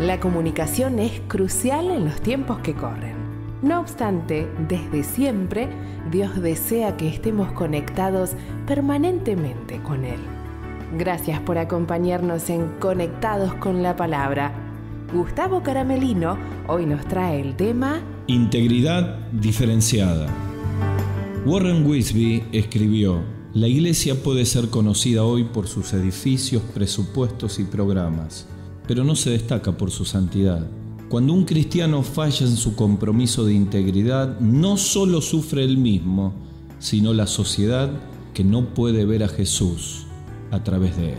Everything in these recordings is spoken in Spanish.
La comunicación es crucial en los tiempos que corren. No obstante, desde siempre, Dios desea que estemos conectados permanentemente con Él. Gracias por acompañarnos en Conectados con la Palabra. Gustavo Caramelino hoy nos trae el tema Integridad diferenciada. Warren Wisby escribió, La iglesia puede ser conocida hoy por sus edificios, presupuestos y programas pero no se destaca por su santidad. Cuando un cristiano falla en su compromiso de integridad, no solo sufre él mismo, sino la sociedad que no puede ver a Jesús a través de él.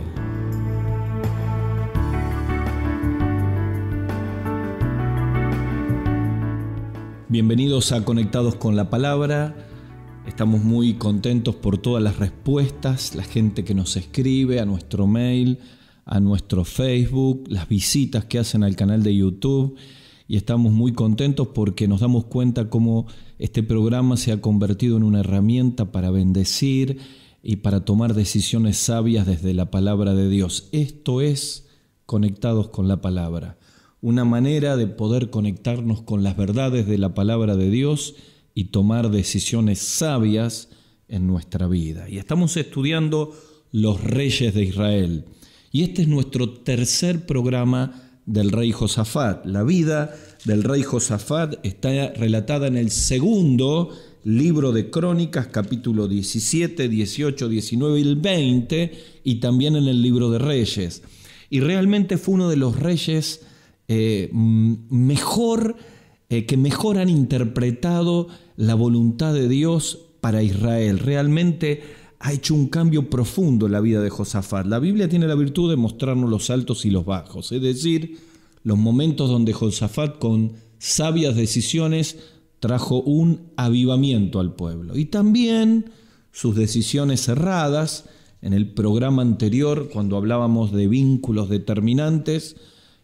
Bienvenidos a Conectados con la Palabra. Estamos muy contentos por todas las respuestas, la gente que nos escribe a nuestro mail, a nuestro Facebook, las visitas que hacen al canal de YouTube y estamos muy contentos porque nos damos cuenta cómo este programa se ha convertido en una herramienta para bendecir y para tomar decisiones sabias desde la palabra de Dios. Esto es conectados con la palabra, una manera de poder conectarnos con las verdades de la palabra de Dios y tomar decisiones sabias en nuestra vida. Y estamos estudiando los reyes de Israel. Y este es nuestro tercer programa del rey Josafat. La vida del rey Josafat está relatada en el segundo libro de Crónicas, capítulo 17, 18, 19 y 20, y también en el libro de Reyes. Y realmente fue uno de los reyes eh, mejor, eh, que mejor han interpretado la voluntad de Dios para Israel. Realmente ha hecho un cambio profundo en la vida de Josafat. La Biblia tiene la virtud de mostrarnos los altos y los bajos, es decir, los momentos donde Josafat con sabias decisiones trajo un avivamiento al pueblo. Y también sus decisiones erradas. En el programa anterior, cuando hablábamos de vínculos determinantes,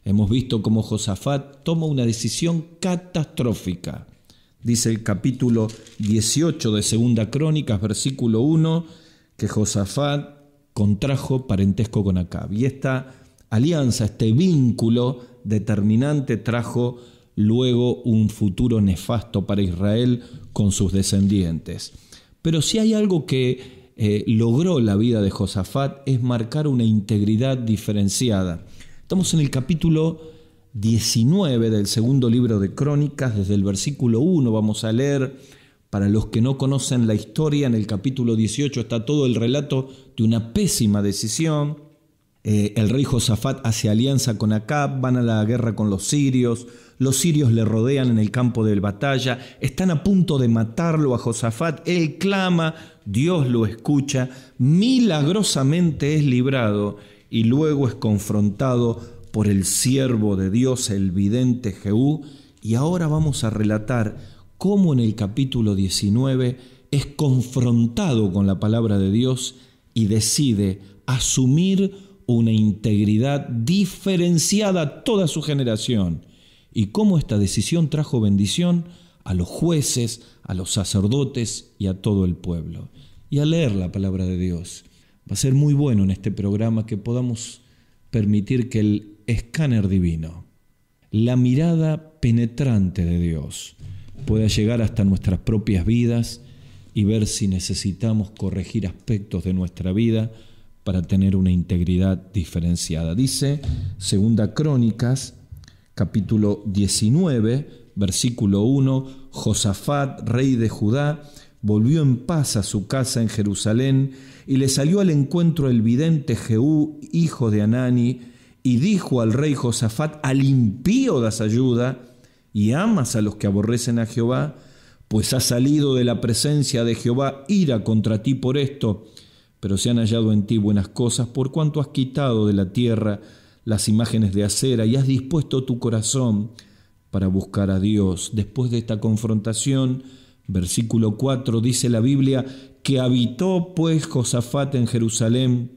hemos visto cómo Josafat toma una decisión catastrófica. Dice el capítulo 18 de Segunda Crónicas, versículo 1, que Josafat contrajo parentesco con Acab. Y esta alianza, este vínculo determinante trajo luego un futuro nefasto para Israel con sus descendientes. Pero si hay algo que eh, logró la vida de Josafat es marcar una integridad diferenciada. Estamos en el capítulo 19 del segundo libro de Crónicas, desde el versículo 1 vamos a leer para los que no conocen la historia, en el capítulo 18 está todo el relato de una pésima decisión. Eh, el rey Josafat hace alianza con Acab, van a la guerra con los sirios, los sirios le rodean en el campo de batalla, están a punto de matarlo a Josafat, él clama, Dios lo escucha, milagrosamente es librado y luego es confrontado por el siervo de Dios, el vidente Jehú, y ahora vamos a relatar cómo en el capítulo 19 es confrontado con la palabra de Dios y decide asumir una integridad diferenciada a toda su generación y cómo esta decisión trajo bendición a los jueces, a los sacerdotes y a todo el pueblo. Y a leer la palabra de Dios. Va a ser muy bueno en este programa que podamos permitir que el escáner divino, la mirada penetrante de Dios, pueda llegar hasta nuestras propias vidas y ver si necesitamos corregir aspectos de nuestra vida para tener una integridad diferenciada. Dice Segunda Crónicas, capítulo 19, versículo 1, Josafat, rey de Judá, volvió en paz a su casa en Jerusalén y le salió al encuentro el vidente Jehú, hijo de Anani, y dijo al rey Josafat, al impío das ayuda, y amas a los que aborrecen a Jehová, pues ha salido de la presencia de Jehová ira contra ti por esto, pero se han hallado en ti buenas cosas, por cuanto has quitado de la tierra las imágenes de acera y has dispuesto tu corazón para buscar a Dios. Después de esta confrontación, versículo 4 dice la Biblia, que habitó pues Josafat en Jerusalén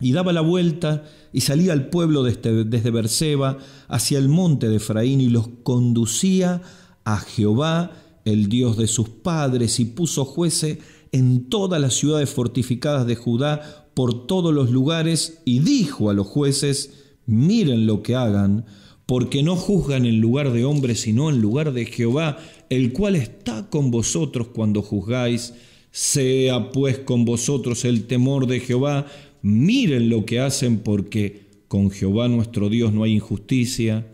y daba la vuelta y salía al pueblo desde, este, desde Berseba hacia el monte de Efraín y los conducía a Jehová, el Dios de sus padres, y puso jueces en todas las ciudades fortificadas de Judá por todos los lugares y dijo a los jueces, miren lo que hagan, porque no juzgan en lugar de hombres, sino en lugar de Jehová, el cual está con vosotros cuando juzgáis. Sea pues con vosotros el temor de Jehová, miren lo que hacen porque con Jehová nuestro Dios no hay injusticia,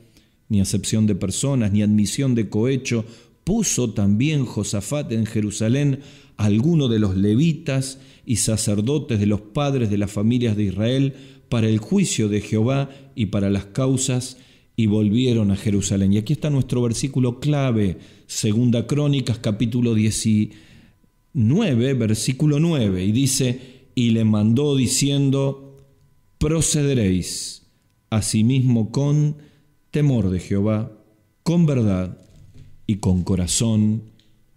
ni acepción de personas, ni admisión de cohecho. Puso también Josafat en Jerusalén a alguno de los levitas y sacerdotes de los padres de las familias de Israel para el juicio de Jehová y para las causas y volvieron a Jerusalén. Y aquí está nuestro versículo clave, Segunda Crónicas capítulo 19, versículo 9, y dice, y le mandó diciendo, procederéis asimismo con temor de Jehová, con verdad y con corazón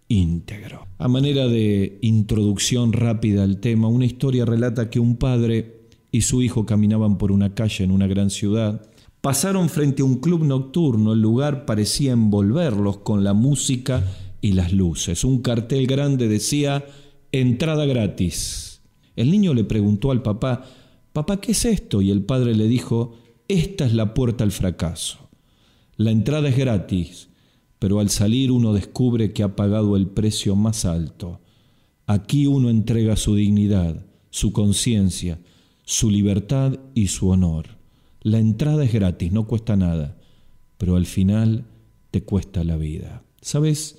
íntegro. A manera de introducción rápida al tema, una historia relata que un padre y su hijo caminaban por una calle en una gran ciudad, pasaron frente a un club nocturno, el lugar parecía envolverlos con la música y las luces. Un cartel grande decía, entrada gratis el niño le preguntó al papá, Papá, ¿qué es esto? Y el padre le dijo, Esta es la puerta al fracaso. La entrada es gratis, pero al salir uno descubre que ha pagado el precio más alto. Aquí uno entrega su dignidad, su conciencia, su libertad y su honor. La entrada es gratis, no cuesta nada, pero al final te cuesta la vida. ¿Sabes?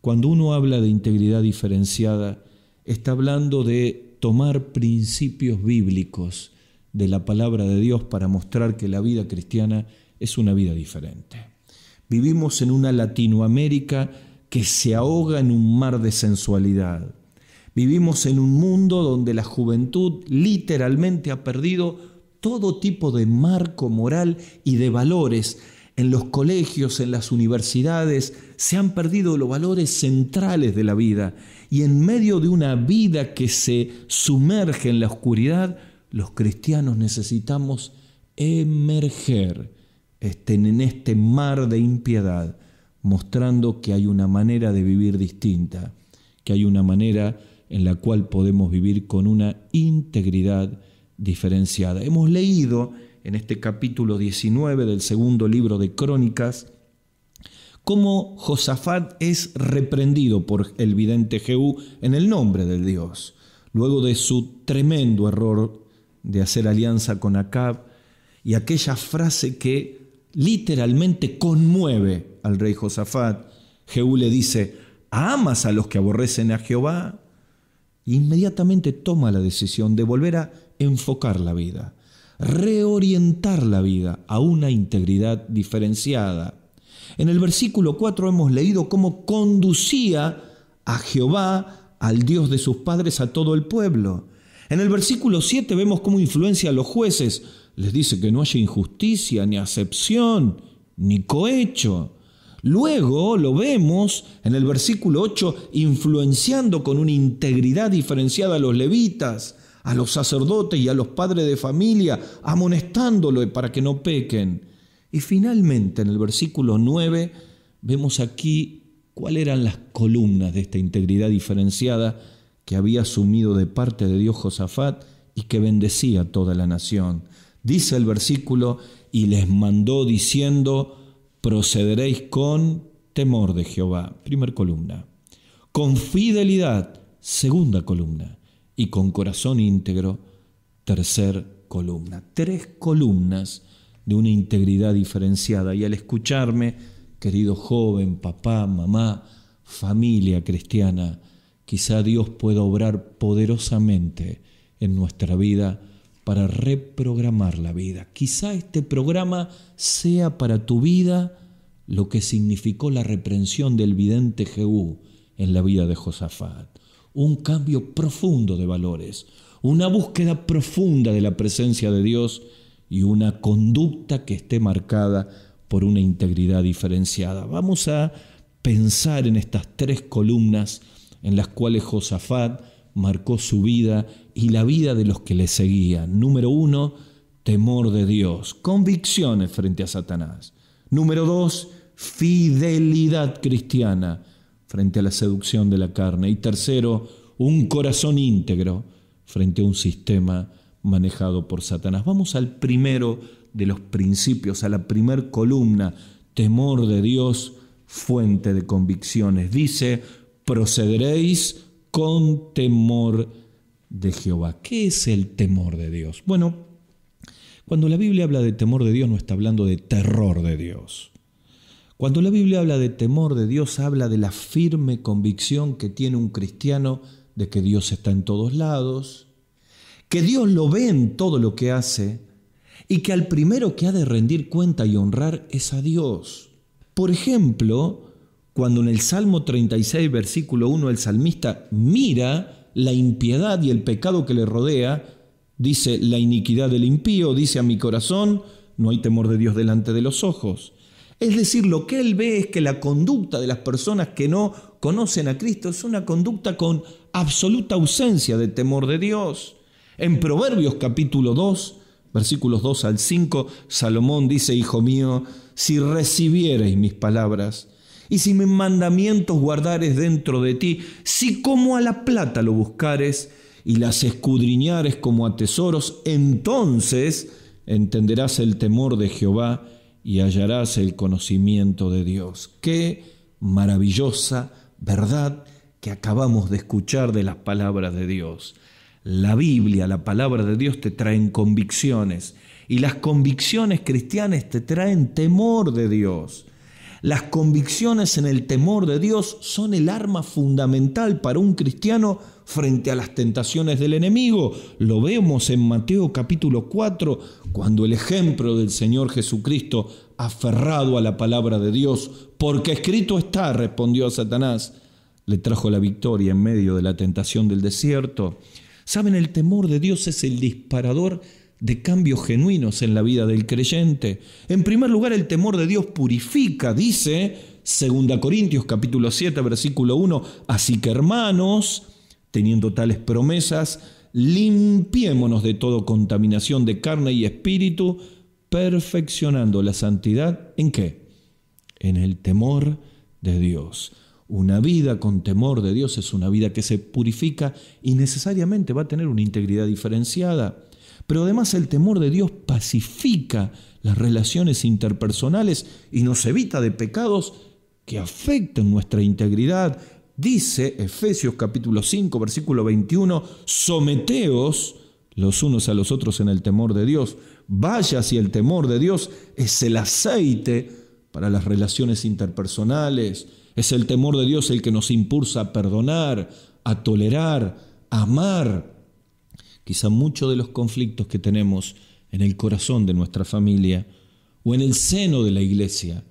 Cuando uno habla de integridad diferenciada, está hablando de tomar principios bíblicos de la palabra de Dios para mostrar que la vida cristiana es una vida diferente. Vivimos en una Latinoamérica que se ahoga en un mar de sensualidad. Vivimos en un mundo donde la juventud literalmente ha perdido todo tipo de marco moral y de valores. En los colegios, en las universidades, se han perdido los valores centrales de la vida y en medio de una vida que se sumerge en la oscuridad, los cristianos necesitamos emerger este, en este mar de impiedad, mostrando que hay una manera de vivir distinta, que hay una manera en la cual podemos vivir con una integridad diferenciada. Hemos leído en este capítulo 19 del segundo libro de Crónicas cómo Josafat es reprendido por el vidente Jehú en el nombre del Dios, luego de su tremendo error de hacer alianza con Acab y aquella frase que literalmente conmueve al rey Josafat. Jehú le dice, ¿amas a los que aborrecen a Jehová? E inmediatamente toma la decisión de volver a enfocar la vida, reorientar la vida a una integridad diferenciada en el versículo 4 hemos leído cómo conducía a Jehová, al Dios de sus padres, a todo el pueblo. En el versículo 7 vemos cómo influencia a los jueces. Les dice que no haya injusticia, ni acepción, ni cohecho. Luego lo vemos en el versículo 8 influenciando con una integridad diferenciada a los levitas, a los sacerdotes y a los padres de familia, amonestándolo para que no pequen. Y finalmente en el versículo 9 vemos aquí cuáles eran las columnas de esta integridad diferenciada que había asumido de parte de Dios Josafat y que bendecía a toda la nación. Dice el versículo, y les mandó diciendo, procederéis con temor de Jehová, primer columna, con fidelidad, segunda columna, y con corazón íntegro, tercer columna. Tres columnas de una integridad diferenciada. Y al escucharme, querido joven, papá, mamá, familia cristiana, quizá Dios pueda obrar poderosamente en nuestra vida para reprogramar la vida. Quizá este programa sea para tu vida lo que significó la reprensión del vidente Jehú en la vida de Josafat. Un cambio profundo de valores, una búsqueda profunda de la presencia de Dios y una conducta que esté marcada por una integridad diferenciada. Vamos a pensar en estas tres columnas en las cuales Josafat marcó su vida y la vida de los que le seguían. Número uno, temor de Dios, convicciones frente a Satanás. Número dos, fidelidad cristiana frente a la seducción de la carne. Y tercero, un corazón íntegro frente a un sistema manejado por Satanás. Vamos al primero de los principios, a la primer columna, temor de Dios, fuente de convicciones. Dice, procederéis con temor de Jehová. ¿Qué es el temor de Dios? Bueno, cuando la Biblia habla de temor de Dios no está hablando de terror de Dios. Cuando la Biblia habla de temor de Dios habla de la firme convicción que tiene un cristiano de que Dios está en todos lados, que Dios lo ve en todo lo que hace y que al primero que ha de rendir cuenta y honrar es a Dios. Por ejemplo, cuando en el Salmo 36, versículo 1, el salmista mira la impiedad y el pecado que le rodea, dice, la iniquidad del impío, dice a mi corazón, no hay temor de Dios delante de los ojos. Es decir, lo que él ve es que la conducta de las personas que no conocen a Cristo es una conducta con absoluta ausencia de temor de Dios. En Proverbios capítulo 2, versículos 2 al 5, Salomón dice, Hijo mío, si recibiereis mis palabras, y si mis mandamientos guardares dentro de ti, si como a la plata lo buscares y las escudriñares como a tesoros, entonces entenderás el temor de Jehová y hallarás el conocimiento de Dios. Qué maravillosa verdad que acabamos de escuchar de las palabras de Dios. La Biblia, la palabra de Dios te traen convicciones y las convicciones cristianas te traen temor de Dios. Las convicciones en el temor de Dios son el arma fundamental para un cristiano frente a las tentaciones del enemigo. Lo vemos en Mateo capítulo 4, cuando el ejemplo del Señor Jesucristo, aferrado a la palabra de Dios, porque escrito está, respondió a Satanás, le trajo la victoria en medio de la tentación del desierto. Saben, el temor de Dios es el disparador de cambios genuinos en la vida del creyente. En primer lugar, el temor de Dios purifica, dice 2 Corintios capítulo 7, versículo 1, así que hermanos, teniendo tales promesas, limpiémonos de toda contaminación de carne y espíritu, perfeccionando la santidad en qué? En el temor de Dios. Una vida con temor de Dios es una vida que se purifica y necesariamente va a tener una integridad diferenciada. Pero además el temor de Dios pacifica las relaciones interpersonales y nos evita de pecados que afecten nuestra integridad. Dice Efesios capítulo 5 versículo 21, someteos los unos a los otros en el temor de Dios. Vaya si el temor de Dios es el aceite para las relaciones interpersonales es el temor de Dios el que nos impulsa a perdonar, a tolerar, a amar. Quizá muchos de los conflictos que tenemos en el corazón de nuestra familia o en el seno de la iglesia,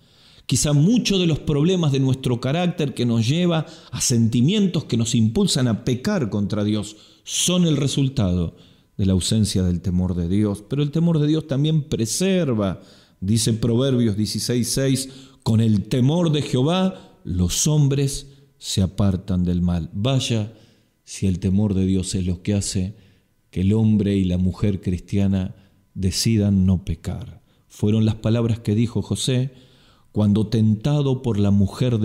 quizá muchos de los problemas de nuestro carácter que nos lleva a sentimientos que nos impulsan a pecar contra Dios, son el resultado de la ausencia del temor de Dios. Pero el temor de Dios también preserva, dice Proverbios 16:6, con el temor de Jehová los hombres se apartan del mal. Vaya si el temor de Dios es lo que hace que el hombre y la mujer cristiana decidan no pecar. Fueron las palabras que dijo José cuando tentado por la mujer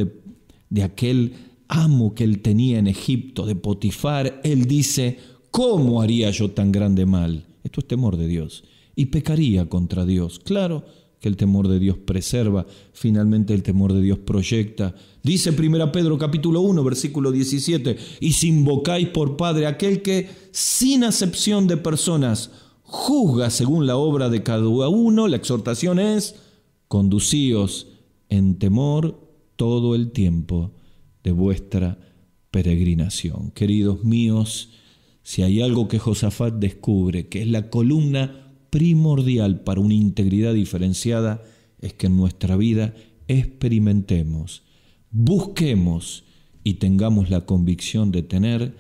de, aquel amo que él tenía en Egipto, de Potifar, él dice, ¿cómo haría yo tan grande mal? Esto es temor de Dios. Y pecaría contra Dios. Claro, que el temor de Dios preserva, finalmente el temor de Dios proyecta. Dice 1 Pedro capítulo 1 versículo 17, y si invocáis por Padre aquel que, sin acepción de personas, juzga según la obra de cada uno, la exhortación es, conducíos en temor todo el tiempo de vuestra peregrinación. Queridos míos, si hay algo que Josafat descubre, que es la columna primordial para una integridad diferenciada es que en nuestra vida experimentemos, busquemos y tengamos la convicción de tener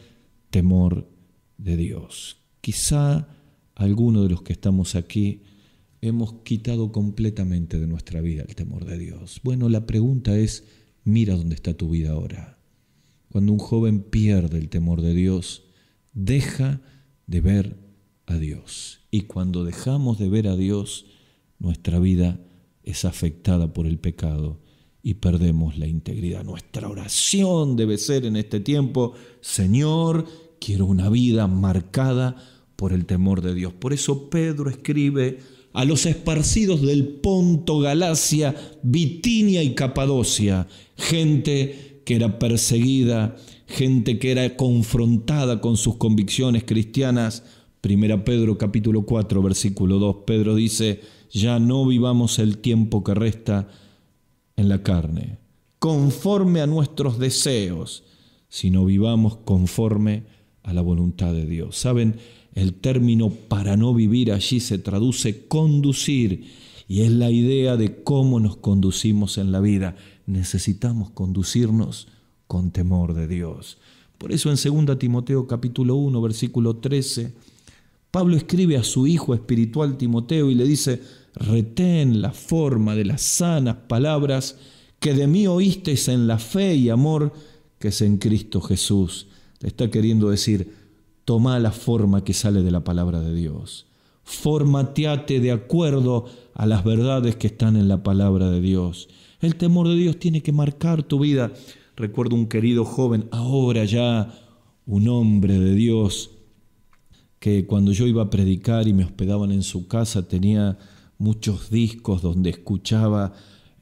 temor de Dios. Quizá algunos de los que estamos aquí hemos quitado completamente de nuestra vida el temor de Dios. Bueno, la pregunta es, mira dónde está tu vida ahora. Cuando un joven pierde el temor de Dios, deja de ver Dios. Y cuando dejamos de ver a Dios, nuestra vida es afectada por el pecado y perdemos la integridad. Nuestra oración debe ser en este tiempo, Señor, quiero una vida marcada por el temor de Dios. Por eso Pedro escribe a los esparcidos del Ponto, Galacia, Bitinia y Capadocia, gente que era perseguida, gente que era confrontada con sus convicciones cristianas, Primera Pedro capítulo 4 versículo 2, Pedro dice, ya no vivamos el tiempo que resta en la carne, conforme a nuestros deseos, sino vivamos conforme a la voluntad de Dios. ¿Saben? El término para no vivir allí se traduce conducir y es la idea de cómo nos conducimos en la vida. Necesitamos conducirnos con temor de Dios. Por eso en 2 Timoteo capítulo 1 versículo 13 Pablo escribe a su hijo espiritual Timoteo y le dice, retén la forma de las sanas palabras que de mí oísteis en la fe y amor que es en Cristo Jesús. Le está queriendo decir, toma la forma que sale de la palabra de Dios. Formateate de acuerdo a las verdades que están en la palabra de Dios. El temor de Dios tiene que marcar tu vida. Recuerdo un querido joven, ahora ya un hombre de Dios, que cuando yo iba a predicar y me hospedaban en su casa tenía muchos discos donde escuchaba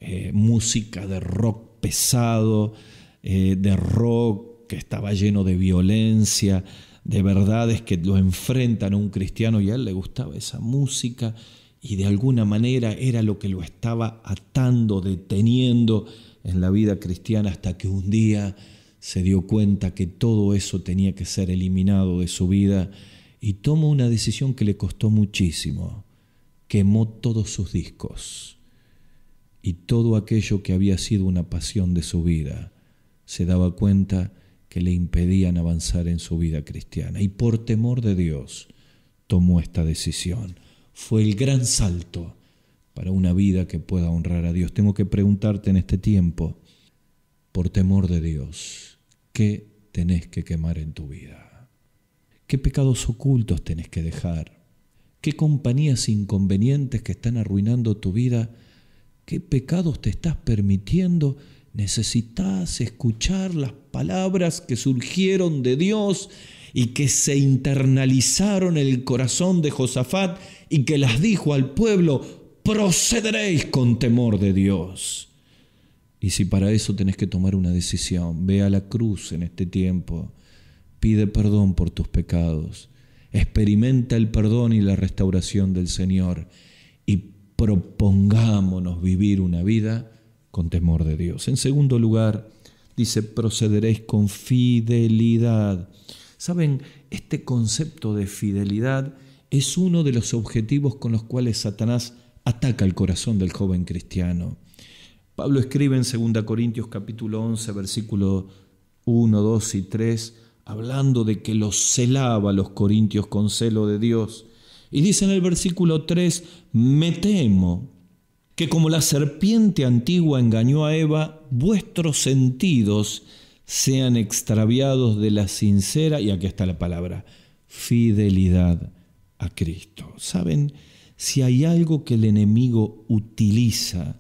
eh, música de rock pesado, eh, de rock que estaba lleno de violencia, de verdades que lo enfrentan a un cristiano y a él le gustaba esa música y de alguna manera era lo que lo estaba atando, deteniendo en la vida cristiana hasta que un día se dio cuenta que todo eso tenía que ser eliminado de su vida y tomó una decisión que le costó muchísimo. Quemó todos sus discos y todo aquello que había sido una pasión de su vida. Se daba cuenta que le impedían avanzar en su vida cristiana y por temor de Dios tomó esta decisión. Fue el gran salto para una vida que pueda honrar a Dios. Tengo que preguntarte en este tiempo, por temor de Dios, ¿qué tenés que quemar en tu vida? qué pecados ocultos tenés que dejar, qué compañías inconvenientes que están arruinando tu vida, qué pecados te estás permitiendo. Necesitas escuchar las palabras que surgieron de Dios y que se internalizaron en el corazón de Josafat y que las dijo al pueblo, procederéis con temor de Dios. Y si para eso tenés que tomar una decisión, ve a la cruz en este tiempo pide perdón por tus pecados, experimenta el perdón y la restauración del Señor y propongámonos vivir una vida con temor de Dios. En segundo lugar, dice, procederéis con fidelidad. Saben, este concepto de fidelidad es uno de los objetivos con los cuales Satanás ataca el corazón del joven cristiano. Pablo escribe en 2 Corintios capítulo 11, versículo 1, 2 y 3, hablando de que los celaba los corintios con celo de Dios. Y dice en el versículo 3, me temo que como la serpiente antigua engañó a Eva, vuestros sentidos sean extraviados de la sincera, y aquí está la palabra, fidelidad a Cristo. ¿Saben? Si hay algo que el enemigo utiliza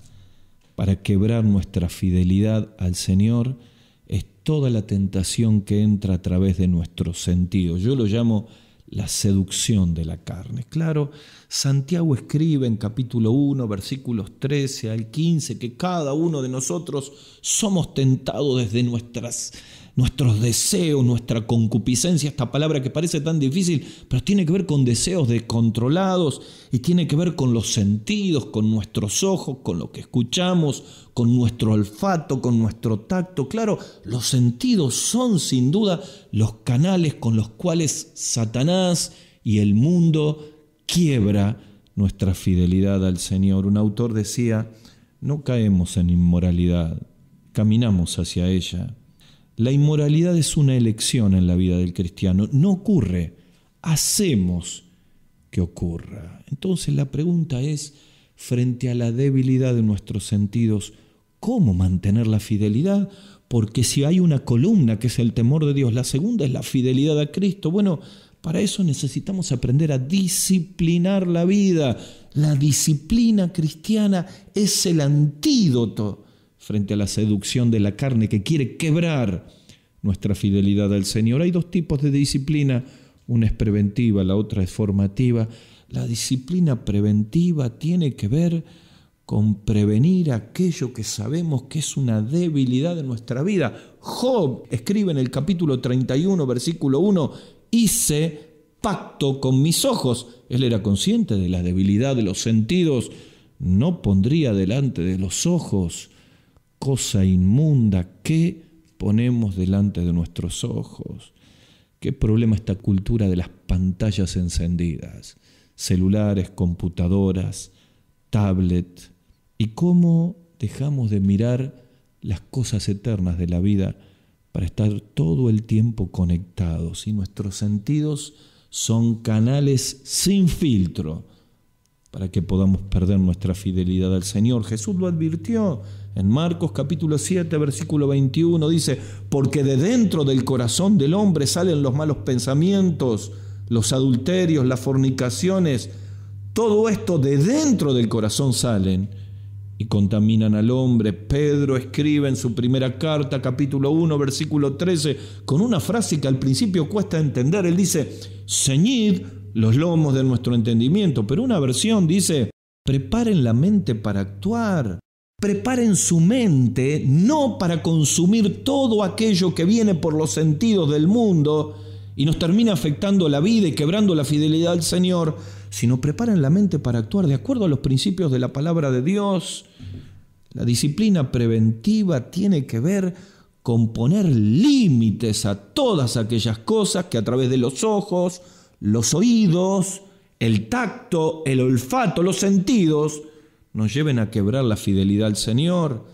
para quebrar nuestra fidelidad al Señor, toda la tentación que entra a través de nuestros sentidos. Yo lo llamo la seducción de la carne. Claro, Santiago escribe en capítulo 1, versículos 13 al 15, que cada uno de nosotros somos tentados desde nuestras nuestros deseos, nuestra concupiscencia, esta palabra que parece tan difícil, pero tiene que ver con deseos descontrolados y tiene que ver con los sentidos, con nuestros ojos, con lo que escuchamos, con nuestro olfato, con nuestro tacto. Claro, los sentidos son sin duda los canales con los cuales Satanás y el mundo quiebra nuestra fidelidad al Señor. Un autor decía, no caemos en inmoralidad, caminamos hacia ella la inmoralidad es una elección en la vida del cristiano. No ocurre, hacemos que ocurra. Entonces la pregunta es, frente a la debilidad de nuestros sentidos, ¿cómo mantener la fidelidad? Porque si hay una columna que es el temor de Dios, la segunda es la fidelidad a Cristo. Bueno, para eso necesitamos aprender a disciplinar la vida. La disciplina cristiana es el antídoto frente a la seducción de la carne que quiere quebrar nuestra fidelidad al Señor. Hay dos tipos de disciplina, una es preventiva, la otra es formativa. La disciplina preventiva tiene que ver con prevenir aquello que sabemos que es una debilidad de nuestra vida. Job escribe en el capítulo 31, versículo 1, hice pacto con mis ojos. Él era consciente de la debilidad de los sentidos. No pondría delante de los ojos cosa inmunda que ponemos delante de nuestros ojos. Qué problema esta cultura de las pantallas encendidas, celulares, computadoras, tablet, y cómo dejamos de mirar las cosas eternas de la vida para estar todo el tiempo conectados y nuestros sentidos son canales sin filtro para que podamos perder nuestra fidelidad al Señor. Jesús lo advirtió en Marcos capítulo 7, versículo 21 dice, porque de dentro del corazón del hombre salen los malos pensamientos, los adulterios, las fornicaciones, todo esto de dentro del corazón salen y contaminan al hombre. Pedro escribe en su primera carta, capítulo 1, versículo 13, con una frase que al principio cuesta entender. Él dice, ceñid los lomos de nuestro entendimiento, pero una versión dice, preparen la mente para actuar. Preparen su mente no para consumir todo aquello que viene por los sentidos del mundo y nos termina afectando la vida y quebrando la fidelidad al Señor, sino preparen la mente para actuar de acuerdo a los principios de la palabra de Dios. La disciplina preventiva tiene que ver con poner límites a todas aquellas cosas que a través de los ojos, los oídos, el tacto, el olfato, los sentidos, nos lleven a quebrar la fidelidad al Señor.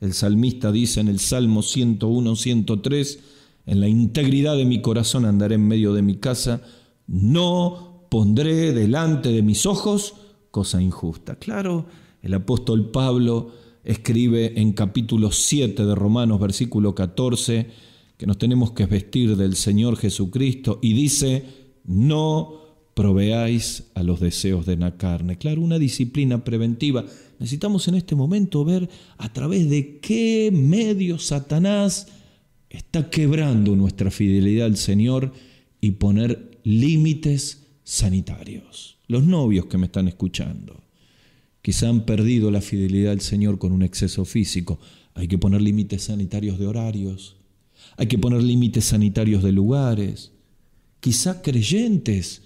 El salmista dice en el Salmo 101, 103, en la integridad de mi corazón andaré en medio de mi casa, no pondré delante de mis ojos cosa injusta. Claro, el apóstol Pablo escribe en capítulo 7 de Romanos, versículo 14, que nos tenemos que vestir del Señor Jesucristo y dice, no proveáis a los deseos de la carne. Claro, una disciplina preventiva. Necesitamos en este momento ver a través de qué medio Satanás está quebrando nuestra fidelidad al Señor y poner límites sanitarios. Los novios que me están escuchando, quizá han perdido la fidelidad al Señor con un exceso físico. Hay que poner límites sanitarios de horarios, hay que poner límites sanitarios de lugares. Quizá creyentes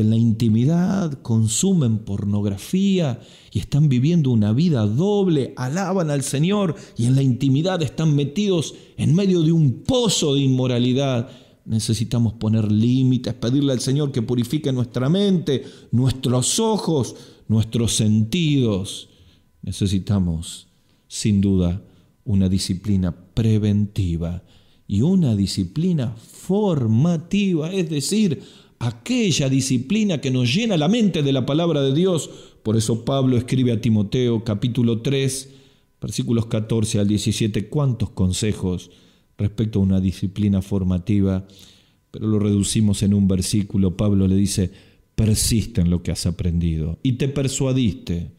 en la intimidad consumen pornografía y están viviendo una vida doble, alaban al Señor y en la intimidad están metidos en medio de un pozo de inmoralidad. Necesitamos poner límites, pedirle al Señor que purifique nuestra mente, nuestros ojos, nuestros sentidos. Necesitamos, sin duda, una disciplina preventiva y una disciplina formativa, es decir, aquella disciplina que nos llena la mente de la palabra de Dios. Por eso Pablo escribe a Timoteo capítulo 3, versículos 14 al 17, cuántos consejos respecto a una disciplina formativa, pero lo reducimos en un versículo. Pablo le dice, persiste en lo que has aprendido y te persuadiste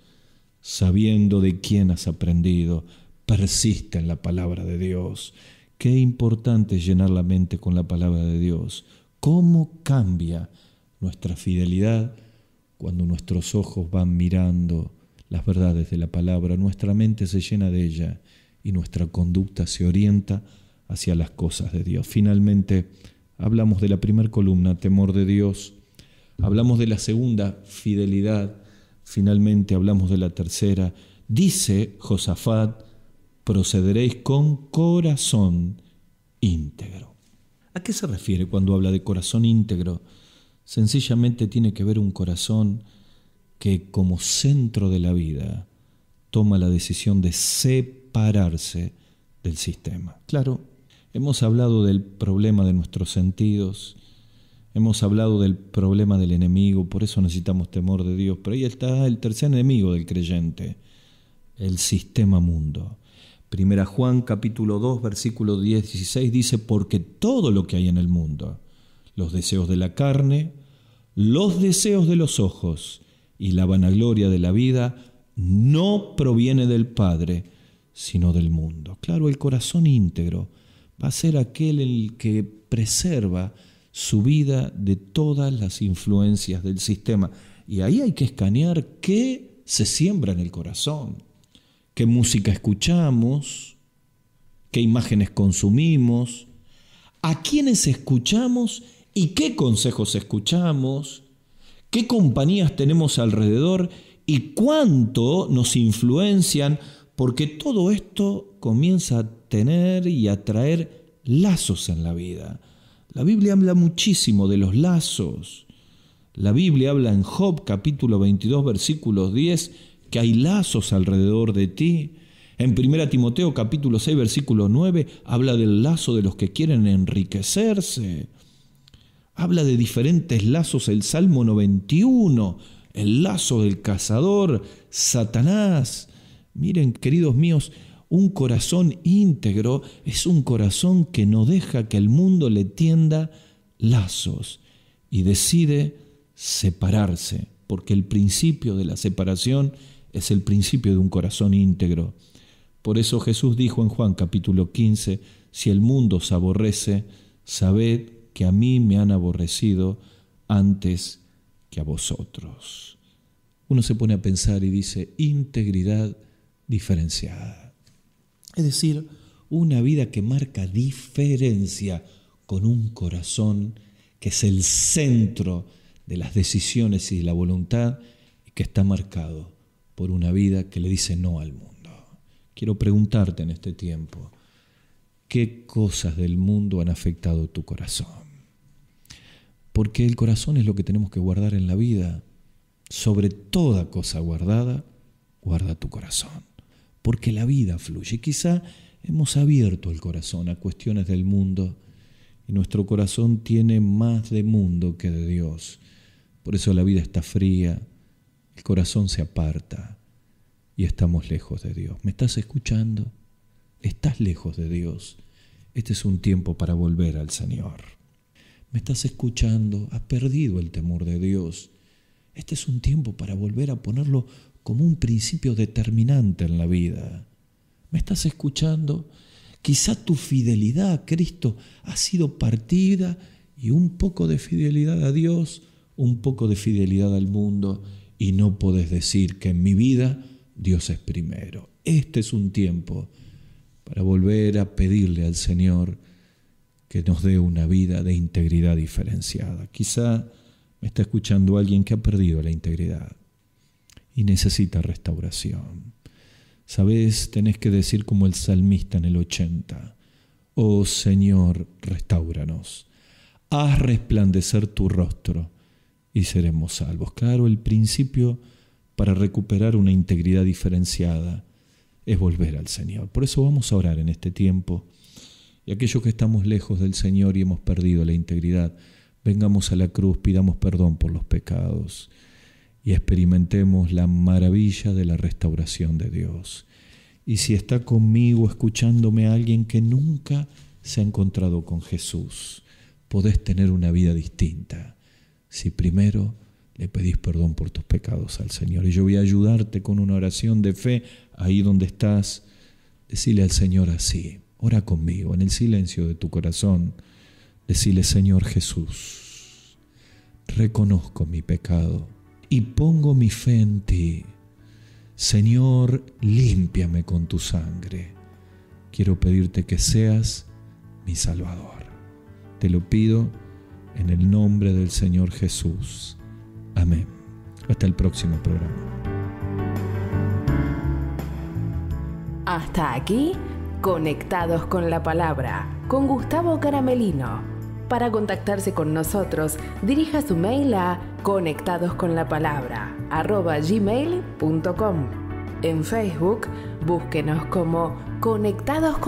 sabiendo de quién has aprendido. Persiste en la palabra de Dios. Qué importante es llenar la mente con la palabra de Dios cómo cambia nuestra fidelidad cuando nuestros ojos van mirando las verdades de la palabra, nuestra mente se llena de ella y nuestra conducta se orienta hacia las cosas de Dios. Finalmente, hablamos de la primera columna, temor de Dios, hablamos de la segunda, fidelidad, finalmente hablamos de la tercera, dice Josafat, procederéis con corazón íntegro. ¿A qué se refiere cuando habla de corazón íntegro? Sencillamente tiene que ver un corazón que como centro de la vida toma la decisión de separarse del sistema. Claro, hemos hablado del problema de nuestros sentidos, hemos hablado del problema del enemigo, por eso necesitamos temor de Dios, pero ahí está el tercer enemigo del creyente, el sistema mundo. Primera Juan capítulo 2 versículo 16 dice, porque todo lo que hay en el mundo, los deseos de la carne, los deseos de los ojos y la vanagloria de la vida, no proviene del Padre, sino del mundo. Claro, el corazón íntegro va a ser aquel el que preserva su vida de todas las influencias del sistema. Y ahí hay que escanear qué se siembra en el corazón qué música escuchamos, qué imágenes consumimos, a quiénes escuchamos y qué consejos escuchamos, qué compañías tenemos alrededor y cuánto nos influencian, porque todo esto comienza a tener y a traer lazos en la vida. La Biblia habla muchísimo de los lazos. La Biblia habla en Job capítulo 22 versículos 10 que hay lazos alrededor de ti. En 1 Timoteo capítulo 6 versículo 9 habla del lazo de los que quieren enriquecerse. Habla de diferentes lazos el Salmo 91, el lazo del cazador, Satanás. Miren, queridos míos, un corazón íntegro es un corazón que no deja que el mundo le tienda lazos y decide separarse, porque el principio de la separación es el principio de un corazón íntegro. Por eso Jesús dijo en Juan capítulo 15, si el mundo os aborrece, sabed que a mí me han aborrecido antes que a vosotros. Uno se pone a pensar y dice, integridad diferenciada. Es decir, una vida que marca diferencia con un corazón que es el centro de las decisiones y de la voluntad y que está marcado por una vida que le dice no al mundo. Quiero preguntarte en este tiempo, ¿qué cosas del mundo han afectado tu corazón? Porque el corazón es lo que tenemos que guardar en la vida. Sobre toda cosa guardada, guarda tu corazón. Porque la vida fluye. Quizá hemos abierto el corazón a cuestiones del mundo y nuestro corazón tiene más de mundo que de Dios. Por eso la vida está fría, el corazón se aparta y estamos lejos de Dios. ¿Me estás escuchando? Estás lejos de Dios. Este es un tiempo para volver al Señor. ¿Me estás escuchando? Has perdido el temor de Dios. Este es un tiempo para volver a ponerlo como un principio determinante en la vida. ¿Me estás escuchando? Quizá tu fidelidad a Cristo ha sido partida y un poco de fidelidad a Dios, un poco de fidelidad al mundo y no podés decir que en mi vida Dios es primero. Este es un tiempo para volver a pedirle al Señor que nos dé una vida de integridad diferenciada. Quizá me está escuchando alguien que ha perdido la integridad y necesita restauración. Sabes, tenés que decir como el salmista en el 80, oh Señor, restauranos, haz resplandecer tu rostro y seremos salvos. Claro, el principio para recuperar una integridad diferenciada es volver al Señor. Por eso vamos a orar en este tiempo. Y aquellos que estamos lejos del Señor y hemos perdido la integridad, vengamos a la cruz, pidamos perdón por los pecados y experimentemos la maravilla de la restauración de Dios. Y si está conmigo escuchándome a alguien que nunca se ha encontrado con Jesús, podés tener una vida distinta si primero le pedís perdón por tus pecados al Señor. Y yo voy a ayudarte con una oración de fe ahí donde estás. Decile al Señor así, ora conmigo en el silencio de tu corazón. Decile, Señor Jesús, reconozco mi pecado y pongo mi fe en ti. Señor, límpiame con tu sangre. Quiero pedirte que seas mi Salvador. Te lo pido en el nombre del Señor Jesús. Amén. Hasta el próximo programa. Hasta aquí, conectados con la palabra, con Gustavo Caramelino. Para contactarse con nosotros, dirija su mail a conectadosconlapalabra@gmail.com. En Facebook, búsquenos como Conectados con